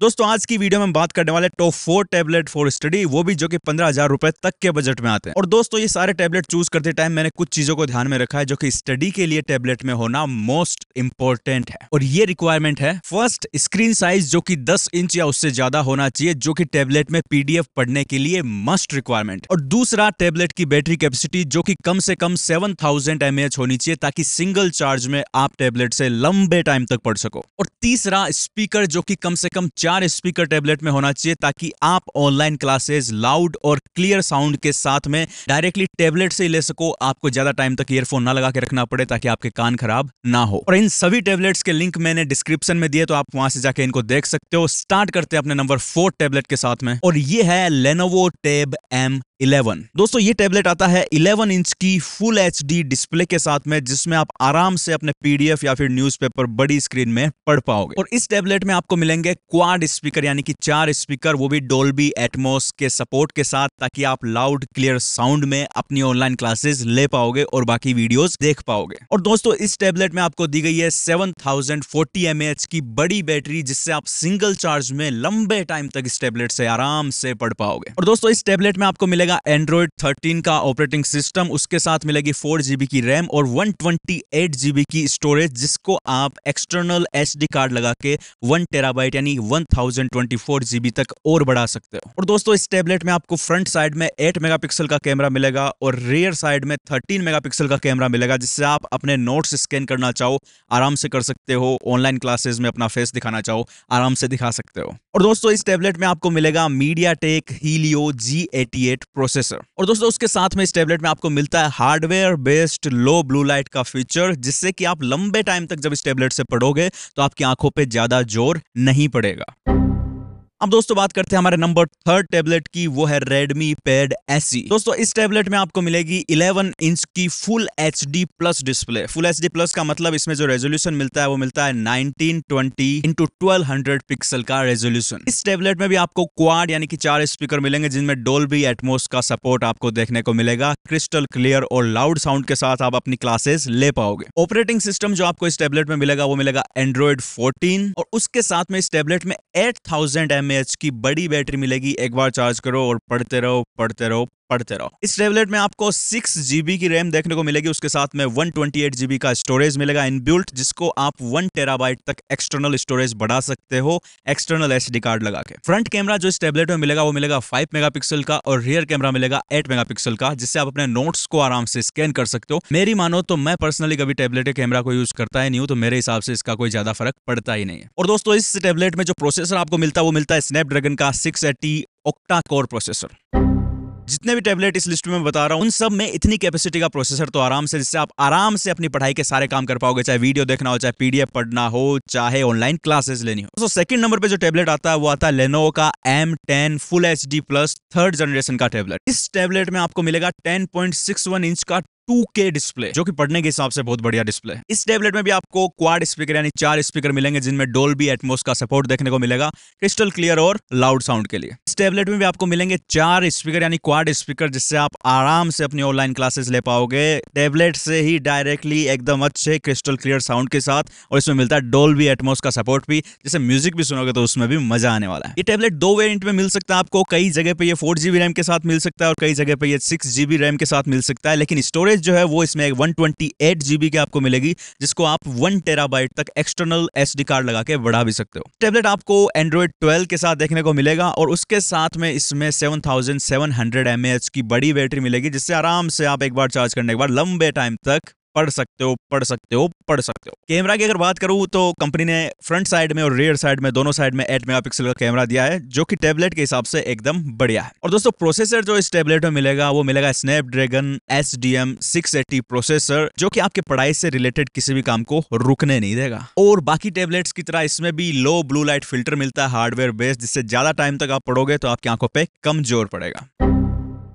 दोस्तों आज की वीडियो में बात करने वाले top four tablet for study वो भी जो कि पंद्रह हजार रुपए तक के बजट में आते हैं और दोस्तों ये सारे टैबलेट चूज करते टाइम मैंने कुछ चीजों को ध्यान में रखा है जो कि स्टडी के लिए टैबलेट में होना मोस्ट इंपॉर्टेंट है और ये रिक्वायरमेंट है फर्स्ट स्क्रीन साइज जो की दस इंच या उससे ज्यादा होना चाहिए जो की टेबलेट में पीडीएफ पढ़ने के लिए मस्ट रिक्वायरमेंट और दूसरा टेबलेट की बैटरी कैपेसिटी जो की कम से कम सेवन थाउजेंड होनी चाहिए ताकि सिंगल चार्ज में आप टेबलेट से लंबे टाइम तक पढ़ सको और तीसरा स्पीकर जो की कम से कम चार स्पीकर टैबलेट में होना चाहिए ताकि आप ऑनलाइन क्लासेस लाउड और क्लियर साउंड के साथ में डायरेक्टली टैबलेट से ले सको आपको ज्यादा टाइम तक ईयरफोन ना लगा के रखना पड़े ताकि आपके कान खराब ना हो और इन सभी टैबलेट्स के लिंक मैंने डिस्क्रिप्शन में दिए तो आप वहां से जाके इनको देख सकते हो स्टार्ट करते हैं अपने नंबर फोर टैबलेट के साथ में और ये है लेनोवो टेब एम इलेवन दोस्तों ये टैबलेट आता है इलेवन इंच की फुल एच डिस्प्ले के साथ में जिसमें आप आराम से अपने पीडीएफ या फिर न्यूज़पेपर बड़ी स्क्रीन में पढ़ पाओगे और इस टैबलेट में आपको मिलेंगे क्वाड स्पीकर यानी कि चार स्पीकर वो भी डोल्बी एटमोस के सपोर्ट के साथ ताकि आप लाउड क्लियर साउंड में अपनी ऑनलाइन क्लासेस ले पाओगे और बाकी वीडियोज देख पाओगे और दोस्तों इस टेबलेट में आपको दी गई है सेवन थाउजेंड की बड़ी बैटरी जिससे आप सिंगल चार्ज में लंबे टाइम तक इस टेबलेट से आराम से पढ़ पाओगे और दोस्तों इस टेबलेट में आपको मिलेगा मिलेगा एंड्रॉयड 13 का ऑपरेटिंग सिस्टम उसके साथ मिलेगी फोर जीबी की रैम और वन जीबी की स्टोरेज जिसको आप एक्सटर्नल एस कार्ड लगा के वन टेराबाइट यानी वन जीबी तक और बढ़ा सकते हो और दोस्तों इस टेबलेट में आपको फ्रंट साइड में एट मेगापिक्सल का कैमरा मिलेगा और रेयर साइड में थर्टीन मेगापिक्सल का कैमरा मिलेगा जिससे आप अपने नोट्स स्कैन करना चाहो आराम से कर सकते हो ऑनलाइन क्लासेस में अपना फेस दिखाना चाहो आराम से दिखा सकते हो और दोस्तों इस टेबलेट में आपको मिलेगा MediaTek Helio G eighty eight processor और दोस्तों उसके साथ में इस टेबलेट में आपको मिलता है hardware based low blue light का फीचर जिससे कि आप लंबे टाइम तक जब इस टेबलेट से पढ़ोगे तो आपकी आंखों पर ज्यादा जोर नहीं पड़ेगा अब दोस्तों बात करते हैं हमारे नंबर थर्ड टेबलेट की वो है Redmi Pad SE दोस्तों इस टैबलेट में आपको मिलेगी 11 इंच की full H D plus display full H D plus का मतलब इसमें जो रेजोल्यूशन मिलता है वो मिलता है 1920 इंटू ट्वेल्व पिक्सल का रेजोल्यूशन इस टेबलेट में भी आपको क्वाड यानी कि चार स्पीकर मिलेंगे जिनमें डोल्बी एटमोस का सपोर्ट आपको देखने को मिलेगा क्रिस्टल क्लियर और लाउड साउंड के साथ आप अपनी क्लासेस ले पाओगे ऑपरेटिंग सिस्टम जो आपको इस टेबलेट में मिलेगा वो मिलेगा एंड्रॉइड फोर्टीन और उसके साथ में इस टेबलेट में एट थाउजेंड एम की बड़ी बैटरी मिलेगी एक बार चार्ज करो और पढ़ते रहो पढ़ते रहो पढ़ते रहो इस टेबलेट में आपको सिक्स जीबी की रैम देखने को मिलेगी उसके साथ में वन ट्वेंटी एट जीबी का स्टोरेज मिलेगा इनबिल्ट जिसको आप वन टेराबाइट तक एक्सटर्नल स्टोरेज बढ़ा सकते हो एक्सटर्नल एस कार्ड लगा के फ्रंट कैमरा जो इस टेबलेट में मिलेगा वो मिलेगा फाइव पिक्सल का और रियर कैमरा मिलेगा एट पिक्सल का जिससे आप अपने नोट्स को आराम से स्कैन कर सकते हो मेरी मानो तो मैं पर्सनली कभी टेबलेट कैमरा को यूज करता ही नहीं हूँ तो मेरे हिसाब से इसका कोई ज्यादा फर्क पड़ता ही नहीं है और दोस्तों इस टेबलेट में जो प्रोसेसर आपको मिलता है वो मिलता है स्नैपड्रैगन का six eighty octa core processor जितने भी टैबलेट इस लिस्ट में बता रहा हूँ उन सब में इतनी कैपेसिटी का प्रोसेसर तो आराम से जिससे आप आराम से अपनी पढ़ाई के सारे काम कर पाओगे चाहे वीडियो देखना हो चाहे पीडीएफ पढ़ना हो चाहे ऑनलाइन क्लासेस लेनी हो तो सेकंड नंबर पे जो टैबलेट आता है वो आता है लेनोवो का M ten full H D plus third generation का टैबलेट इस टैबलेट में आपको मिलेगा ten point six one inch का टू के डिस्प्ले जो कि पढ़ने के हिसाब से बहुत बढ़िया डिस्प्ले है इस टेबलेट में भी आपको क्वाड स्पीकर यानी चार स्पीकर मिलेंगे जिनमें डोल्बी एटमोस का सपोर्ट देखने को मिलेगा क्रिस्टल क्लियर और लाउड साउंड के लिए इस टेबलेट में भी आपको मिलेंगे चार स्पीकर यानी क्वाड स्पीकर जिससे आप आराम से अपनी ऑनलाइन क्लासेस ले पाओगे टेबलेट से ही डायरेक्टली एकदम अच्छे क्रिस्टल क्लियर साउंड के साथ और इसमें मिलता है डोल्बी एटमोस का सपोर्ट भी जिससे म्यूजिक भी सुनोगे तो उसमें भी मजा आने वाला है ये टेबलेट दो वेरियंट में मिल सकता है आपको कई जगह पे यह फोर रैम के साथ मिल सकता है और कई जगह पे यह सिक्स रैम के साथ मिल सकता है लेकिन स्टोरेज स्टोरेज जो है वो इसमें वन ट्वेंटी एट जीबी की आपको मिलेगी जिसको आप वन टेराबाइट तक एक्सटर्नल एस कार्ड लगा के बढ़ा भी सकते हो टेबलेट आपको एंड्रॉइड ट्वेल्व के साथ देखने को मिलेगा और उसके साथ में इसमें seven thousand seven hundred M H की बड़ी बैटरी मिलेगी जिससे आराम से आप एक बार चार्ज करने के बाद लंबे टाइम तक पढ़ सकते हो पढ़ सकते हो पढ़ सकते हो कैमरा की अगर बात करूँ तो कंपनी ने फ्रंट साइड में और रियर साइड में दोनों साइड में एट मेगा का कैमरा दिया है जो कि टेबलेट के हिसाब से एकदम बढ़िया है और दोस्तों प्रोसेसर जो इस टेबलेट में मिलेगा वो मिलेगा Snapdragon S D M six eighty processor जो की आपके पढ़ाई से रिलेटेड किसी भी काम को रुकने नहीं देगा और बाकी टेबलेट की तरह इसमें भी लो ब्लू लाइट फिल्टर मिलता है हार्डवेयर बेस्ड जिससे ज्यादा टाइम तक आप पढ़ोगे तो आपकी आंखों पर कमजोर पड़ेगा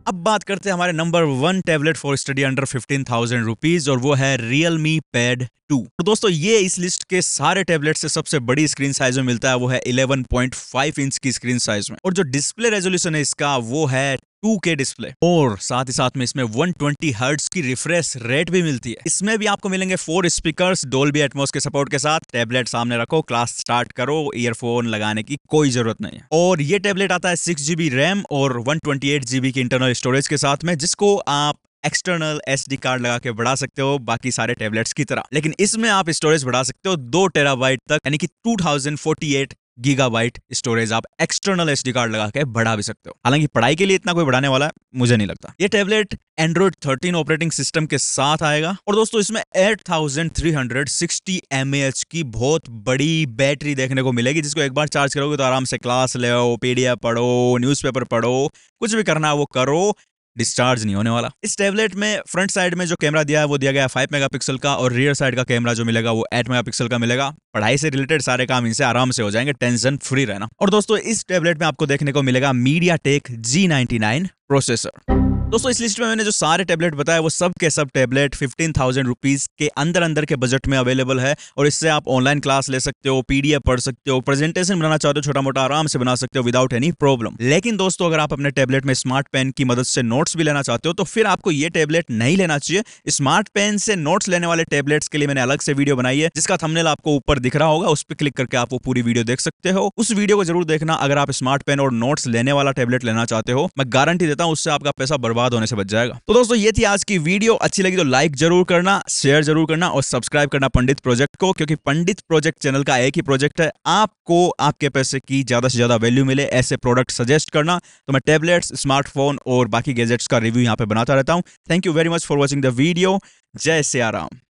अब बात करते हैं हमारे number one tablet for study under fifteen thousand rupees और वो है रियल मी पैड टू तो दोस्तों ये इस लिस्ट के सारे टैबलेट से सबसे बड़ी स्क्रीन साइज में मिलता है वो है 11.5 इंच की स्क्रीन साइज में और जो डिस्प्ले रेजोल्यूशन है इसका वो है 2K डिस्प्ले और साथ ही साथ में इसमें 120 ट्वेंटी की रिफ्रेश रेट भी मिलती है इसमें भी आपको मिलेंगे फोर स्पीकर्स डोल्बी एटमोस के सपोर्ट के साथ टैबलेट सामने रखो क्लास स्टार्ट करो ईयरफोन लगाने की कोई जरूरत नहीं है और ये टैबलेट आता है सिक्स जीबी रैम और वन ट्वेंटी की इंटरनल स्टोरेज के साथ में जिसको आप एक्सटर्नल एस कार्ड लगा के बढ़ा सकते हो बाकी सारे टेबलेट्स की तरह लेकिन इसमें आप स्टोरेज बढ़ा सकते हो दो टेराबाइट तक यानी कि 2048 गीगाबाइट स्टोरेज आप एक्सटर्नल एस कार्ड लगा के बढ़ा भी सकते हो हालांकि पढ़ाई के लिए इतना कोई बढ़ाने वाला है मुझे नहीं लगता ये टैबलेट एंड्रॉइड 13 ऑपरेटिंग सिस्टम के साथ आएगा और दोस्तों इसमें 8360 mAh की बहुत बड़ी बैटरी देखने को मिलेगी जिसको एक बार चार्ज करोगे तो आराम से क्लास ले पीडीएफ पढ़ो न्यूज पढ़ो कुछ भी करना है वो करो डिस्चार्ज नहीं होने वाला इस टैबलेट में फ्रंट साइड में जो कैमरा दिया है वो दिया गया फाइव फाइव मेगापिक्सल का और रियर साइड का कैमरा जो मिलेगा वो एट मेगापिक्सल का मिलेगा पढ़ाई से रिलेटेड सारे काम इनसे आराम से हो जाएंगे टेंशन फ्री रहना और दोस्तों इस टैबलेट में आपको देखने को मिलेगा मीडिया टेक जी प्रोसेसर दोस्तों इस लिस्ट में मैंने जो सारे टैबलेट बताया वो सब के सब टैबलेट फिफ्टीन थाउजेंड रुपीज़ के अंदर अंदर के बजट में अवेलेबल है और इससे आप ऑनलाइन क्लास ले सकते हो पीडीएफ पढ़ सकते हो प्रेजेंटेशन बनाना चाहते हो छोटा मोटा आराम से बना सकते हो विदाउट एनी प्रॉब्लम लेकिन दोस्तों अगर आप अपने टैबलेट में स्मार्ट पेन की मदद से नोट्स भी लेना चाहते हो तो फिर आपको ये टैबलेट नहीं लेना चाहिए स्मार्ट पेन से नोट्स लेने वाले टैबलेट्स के लिए मैंने अलग से वीडियो बनाई है जिसका थंबनेल आपको ऊपर दिख रहा होगा उस पर क्लिक करके आप वो पूरी वीडियो देख सकते हो उस वीडियो को जरूर देखना अगर आप स्मार्ट पेन और नोट्स लेने वाला टैबलेट लेना चाहते हो मैं गारंटी देता हूँ उससे आपका पैसा बर्बाद बर्बाद होने से बच जाएगा तो दोस्तों ये थी आज की वीडियो अच्छी लगी तो लाइक जरूर करना शेयर जरूर करना और सब्सक्राइब करना पंडित प्रोजेक्ट को क्योंकि पंडित प्रोजेक्ट चैनल का एक ही प्रोजेक्ट है आपको आपके पैसे की ज्यादा से ज्यादा वैल्यू मिले ऐसे प्रोडक्ट सजेस्ट करना तो मैं टेबलेट्स स्मार्टफोन और बाकी गैजेट्स का रिव्यू यहाँ पे बनाता रहता हूँ thank you very much for watching the video जय सियाराम